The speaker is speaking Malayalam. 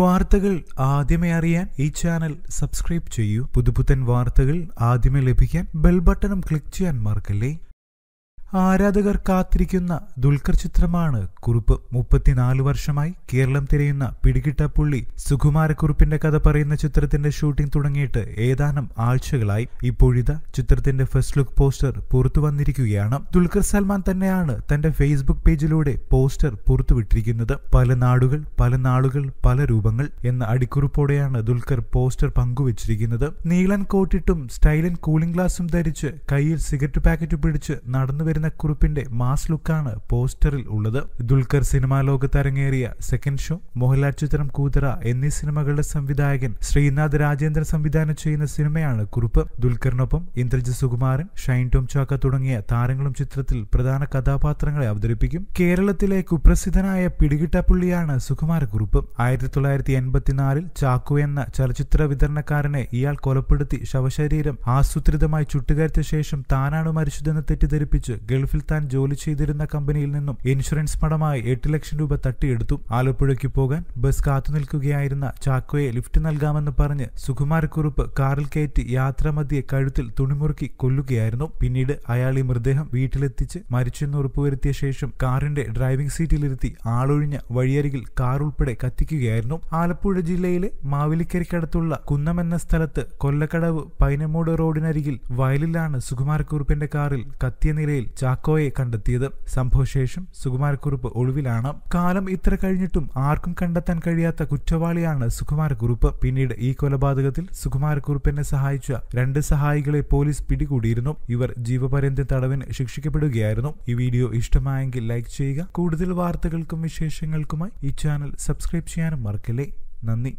വാർത്തകൾ ആദ്യമേ അറിയാൻ ഈ ചാനൽ സബ്സ്ക്രൈബ് ചെയ്യൂ പുതുപുത്തൻ വാർത്തകൾ ആദ്യമേ ലഭിക്കാൻ ബെൽ ബട്ടണും ക്ലിക്ക് ചെയ്യാൻ മറക്കല്ലേ ആരാധകർ കാത്തിരിക്കുന്ന ദുൽഖർ ചിത്രമാണ് കുറിപ്പ് മുപ്പത്തിനാല് വർഷമായി കേരളം തിരയുന്ന പിടികിട്ട പുള്ളി സുകുമാരക്കുറിപ്പിന്റെ കഥ പറയുന്ന ചിത്രത്തിന്റെ ഷൂട്ടിംഗ് തുടങ്ങിയിട്ട് ഏതാനും ആഴ്ചകളായി ഇപ്പോഴിത ചിത്രത്തിന്റെ ഫസ്റ്റ് ലുക്ക് പോസ്റ്റർ പുറത്തു വന്നിരിക്കുകയാണ് ദുൽഖർ സൽമാൻ തന്നെയാണ് തന്റെ ഫേസ്ബുക്ക് പേജിലൂടെ പോസ്റ്റർ പുറത്തുവിട്ടിരിക്കുന്നത് പല നാടുകൾ പല നാളുകൾ പല രൂപങ്ങൾ എന്ന അടിക്കുറിപ്പോടെയാണ് ദുൽഖർ പോസ്റ്റർ പങ്കുവച്ചിരിക്കുന്നത് നീളൻ കോട്ടിട്ടും സ്റ്റൈലൻ കൂളിംഗ് ഗ്ലാസും ധരിച്ച് കയ്യിൽ സിഗരറ്റ് പാക്കറ്റ് പിടിച്ച് നടന്നു കുറിപ്പിന്റെ മാസ് ലുക്കാണ് പോസ്റ്ററിൽ ഉള്ളത് ദുൽഖർ സിനിമാ ലോകത്ത് അരങ്ങേറിയ സെക്കൻഡ് ഷോ മോഹൻലാൽ ചിത്രം കൂതറ എന്നീ സിനിമകളുടെ സംവിധായകൻ ശ്രീനാഥ് രാജേന്ദ്രൻ സംവിധാനം ചെയ്യുന്ന സിനിമയാണ് കുറിപ്പ് ദുൽഖറിനൊപ്പം ഇന്ദ്രജിത് സുകുമാരൻ ഷൈൻ ടോം ചാക്ക തുടങ്ങിയ താരങ്ങളും ചിത്രത്തിൽ പ്രധാന കഥാപാത്രങ്ങളെ അവതരിപ്പിക്കും കേരളത്തിലെ കുപ്രസിദ്ധനായ പിടികിട്ടപ്പുള്ളിയാണ് കുറിപ്പ് ആയിരത്തി തൊള്ളായിരത്തി എൺപത്തിനാലിൽ ചാക്കു എന്ന ചലച്ചിത്ര വിതരണക്കാരനെ ഇയാൾ കൊലപ്പെടുത്തി ശവശരീരം ആസൂത്രിതമായി ചുട്ടുകരിച്ച ശേഷം താനാണ് മരിച്ചതെന്ന് തെറ്റിദ്ധരിപ്പിച്ച് ഗൾഫിൽ താൻ ജോലി ചെയ്തിരുന്ന കമ്പനിയിൽ നിന്നും ഇൻഷുറൻസ് പണമായി എട്ട് ലക്ഷം രൂപ തട്ടിയെടുത്തു ആലപ്പുഴയ്ക്ക് പോകാൻ ബസ് നിൽക്കുകയായിരുന്ന ചാക്കോയെ ലിഫ്റ്റ് നൽകാമെന്ന് പറഞ്ഞ് സുകുമാരക്കുറുപ്പ് കാറിൽ കയറ്റി യാത്രാമധ്യെ കഴുത്തിൽ തുണിമുറുക്കി കൊല്ലുകയായിരുന്നു പിന്നീട് അയാൾ ഈ മൃതദേഹം വീട്ടിലെത്തിച്ച് മരിച്ചെന്ന് ഉറപ്പുവരുത്തിയ ശേഷം കാറിന്റെ ഡ്രൈവിംഗ് സീറ്റിലിരുത്തി ആളൊഴിഞ്ഞ വഴിയരികിൽ കാർ ഉൾപ്പെടെ കത്തിക്കുകയായിരുന്നു ആലപ്പുഴ ജില്ലയിലെ മാവിലിക്കരിക്കടുത്തുള്ള കുന്നം എന്ന സ്ഥലത്ത് കൊല്ലക്കടവ് പൈനമോട് റോഡിനരികിൽ വയലിലാണ് സുകുമാരക്കുറുപ്പിന്റെ കാറിൽ കത്തിയ നിലയിൽ ചാക്കോയെ കണ്ടെത്തിയത് സംഭവശേഷം സുകുമാരക്കുറുപ്പ് ഒളിവിലാണ് കാലം ഇത്ര കഴിഞ്ഞിട്ടും ആർക്കും കണ്ടെത്താൻ കഴിയാത്ത കുറ്റവാളിയാണ് സുകുമാരക്കുറുപ്പ് പിന്നീട് ഈ കൊലപാതകത്തിൽ സുകുമാരക്കുറുപ്പിനെ സഹായിച്ച രണ്ട് സഹായികളെ പോലീസ് പിടികൂടിയിരുന്നു ഇവർ ജീവപര്യന്ത തടവിന് ശിക്ഷിക്കപ്പെടുകയായിരുന്നു ഈ വീഡിയോ ഇഷ്ടമായെങ്കിൽ ലൈക്ക് ചെയ്യുക കൂടുതൽ വാർത്തകൾക്കും വിശേഷങ്ങൾക്കുമായി ഈ ചാനൽ സബ്സ്ക്രൈബ് ചെയ്യാനും മറക്കല്ലേ നന്ദി